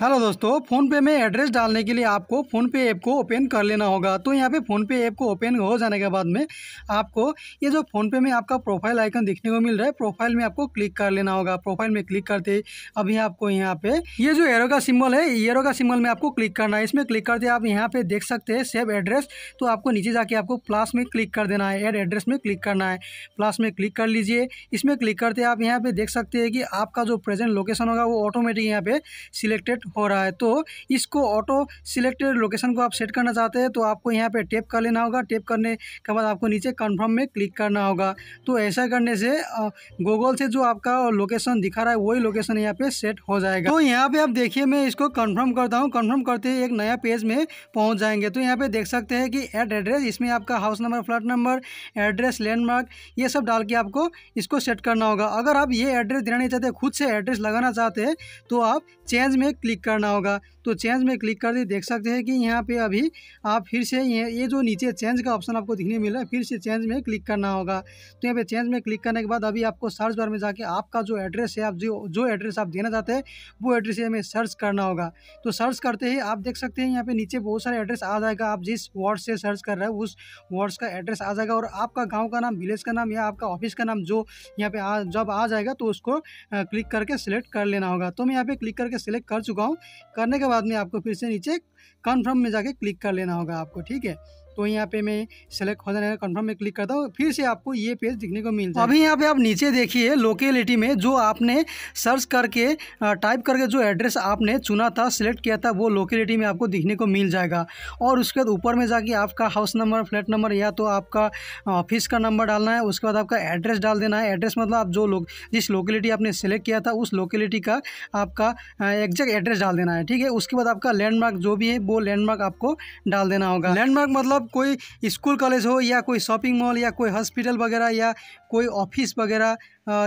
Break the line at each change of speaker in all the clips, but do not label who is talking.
hello दोस्तों PhonePe में address डालने के लिए आपको फ़ोनपे ऐप को ओपन कर लेना होगा तो यहाँ पे फ़ोनपे ऐप को ओपन हो जाने के बाद में आपको ये जो फ़ोनपे में आपका प्रोफाइल आइकन देखने को मिल रहा है प्रोफाइल में आपको क्लिक कर लेना होगा प्रोफाइल में क्लिक करते ही अभी आपको यहाँ पे ये जो एरो का सिम्बल है एरो का सिम्बल में आपको क्लिक करना है इसमें क्लिक करते आप यहाँ पे देख सकते हैं सेव एड्रेस तो आपको नीचे जाके आपको प्लस में क्लिक कर देना है एड एड्रेस में क्लिक करना है प्लस में क्लिक कर लीजिए इसमें क्लिक करते आप यहाँ पे देख सकते हैं कि आपका जो प्रेजेंट लोकेशन होगा वो ऑटोमेटिक यहाँ पे सिलेक्टेड हो रहा है तो इसको ऑटो सिलेक्टेड लोकेशन को आप सेट करना चाहते हैं तो आपको यहाँ पर टेप कर लेना होगा टेप करने के बाद आपको नीचे कन्फर्म में क्लिक करना होगा तो ऐसा करने से गूगल से जो आपका लोकेशन दिखा रहा है वही लोकेशन यहाँ पे सेट हो जाएगा तो यहाँ पे आप देखिए मैं इसको कन्फर्म करता हूँ कन्फर्म करते ही एक नया पेज में पहुँच जाएंगे तो यहाँ पे देख सकते हैं कि एट एड्रेस इसमें आपका house number flat number address landmark ये सब डाल के आपको इसको सेट करना होगा अगर आप ये एड्रेस देना नहीं चाहते खुद से एड्रेस लगाना चाहते हैं तो आप चेंज में क्लिक क्लिक करना होगा तो चेंज में क्लिक कर दी देख सकते हैं कि यहाँ पे अभी आप फिर से ये जो नीचे चेंज का ऑप्शन आपको दिखने मिल रहा है फिर से चेंज में क्लिक करना होगा तो यहाँ पे चेंज में क्लिक करने के बाद अभी आपको सर्च बार में जाके आपका जो एड्रेस है आप जो जो एड्रेस आप देना चाहते हैं वो एड्रेस हमें सर्च करना होगा तो सर्च करते ही आप देख सकते हैं यहाँ पर नीचे बहुत सारे एड्रेस आ जाएगा आप जिस वार्ड से सर्च कर रहे हैं उस वार्ड्स का एड्रेस आ जाएगा और आपका गाँव का नाम विलेज का नाम या आपका ऑफिस का नाम जो यहाँ पे जब आ जाएगा तो उसको क्लिक करके सेलेक्ट कर लेना होगा तो मैं यहाँ पे क्लिक करके सेलेक्ट कर चुका हूँ हूँ करने के बाद में आपको फिर से नीचे कन्फर्म में जाके क्लिक कर लेना होगा आपको ठीक है तो यहाँ पे मैं सेलेक्ट हो जाने कन्फर्म में क्लिक करता हूँ फिर से आपको ये पेज दिखने को मिलता है अभी यहाँ पे आप नीचे देखिए लोकेलिटी में जो आपने सर्च करके टाइप करके जो एड्रेस आपने चुना था सिलेक्ट किया था वो लोकेलिटी में आपको दिखने को मिल जाएगा और उसके बाद ऊपर में जाके आपका हाउस नंबर फ्लैट नंबर या तो आपका ऑफिस का नंबर डालना है उसके बाद आपका एड्रेस डाल देना है एड्रेस मतलब आप जो लोग जिस लोकेलिटी आपने सेलेक्ट किया था उस लोकेलिटी का आपका एग्जैक्ट एड्रेस डाल देना है ठीक है उसके बाद आपका लैंडमार्क जो भी है वो लैंडमार्क आपको डाल देना होगा लैंडमार्क मतलब कोई स्कूल कॉलेज हो या कोई शॉपिंग मॉल या कोई हॉस्पिटल वगैरह या कोई ऑफिस वगैरह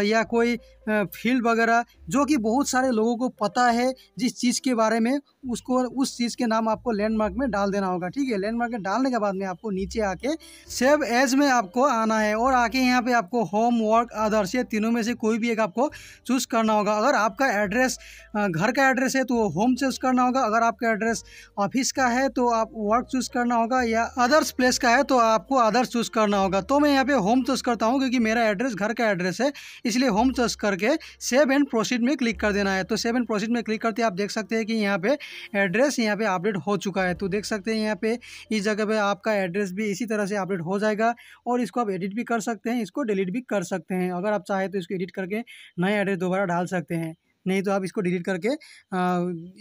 या कोई फील्ड वगैरह जो कि बहुत सारे लोगों को पता है जिस चीज़ के बारे में उसको उस चीज़ के नाम आपको लैंडमार्क में डाल देना होगा ठीक है लैंडमार्क में डालने के बाद में आपको नीचे आके सेव एज में आपको आना है और आके यहाँ पे आपको होम वर्क आदर्श ये तीनों में से कोई भी एक आपको चूज़ करना होगा अगर आपका एड्रेस घर का एड्रेस है तो वो होम चूज़ करना होगा अगर आपका एड्रेस ऑफिस का है तो आप वर्क चूज़ करना होगा या अदर्स प्लेस का है तो आपको अदर्स चूज़ करना होगा तो मैं यहाँ पे होम चूज़ करता हूँ क्योंकि मेरा एड्रेस घर का एड्रेस है इसलिए होम सर्च करके सेव एंड प्रोसीड में क्लिक कर देना है तो सेव एंड प्रोसीड में क्लिक करते आप देख सकते हैं कि यहाँ पे एड्रेस यहाँ पे अपडेट हो चुका है तो देख सकते हैं यहाँ पे इस जगह पे आपका एड्रेस भी इसी तरह से अपडेट हो जाएगा और इसको आप एडिट भी कर सकते हैं इसको डिलीट भी कर सकते हैं अगर आप चाहें तो इसको एडिट करके नया एड्रेस दोबारा डाल सकते हैं नहीं तो आप इसको डिलीट करके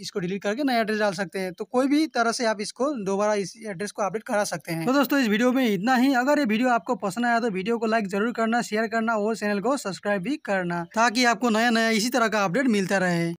इसको डिलीट करके नया एड्रेस डाल सकते हैं तो कोई भी तरह से आप इसको दोबारा इस एड्रेस को अपडेट करा सकते हैं तो दोस्तों इस वीडियो में इतना ही अगर ये वीडियो आपको पसंद आया तो वीडियो को लाइक जरूर करना शेयर करना और चैनल को सब्सक्राइब भी करना ताकि आपको नया नया इसी तरह का अपडेट मिलता रहे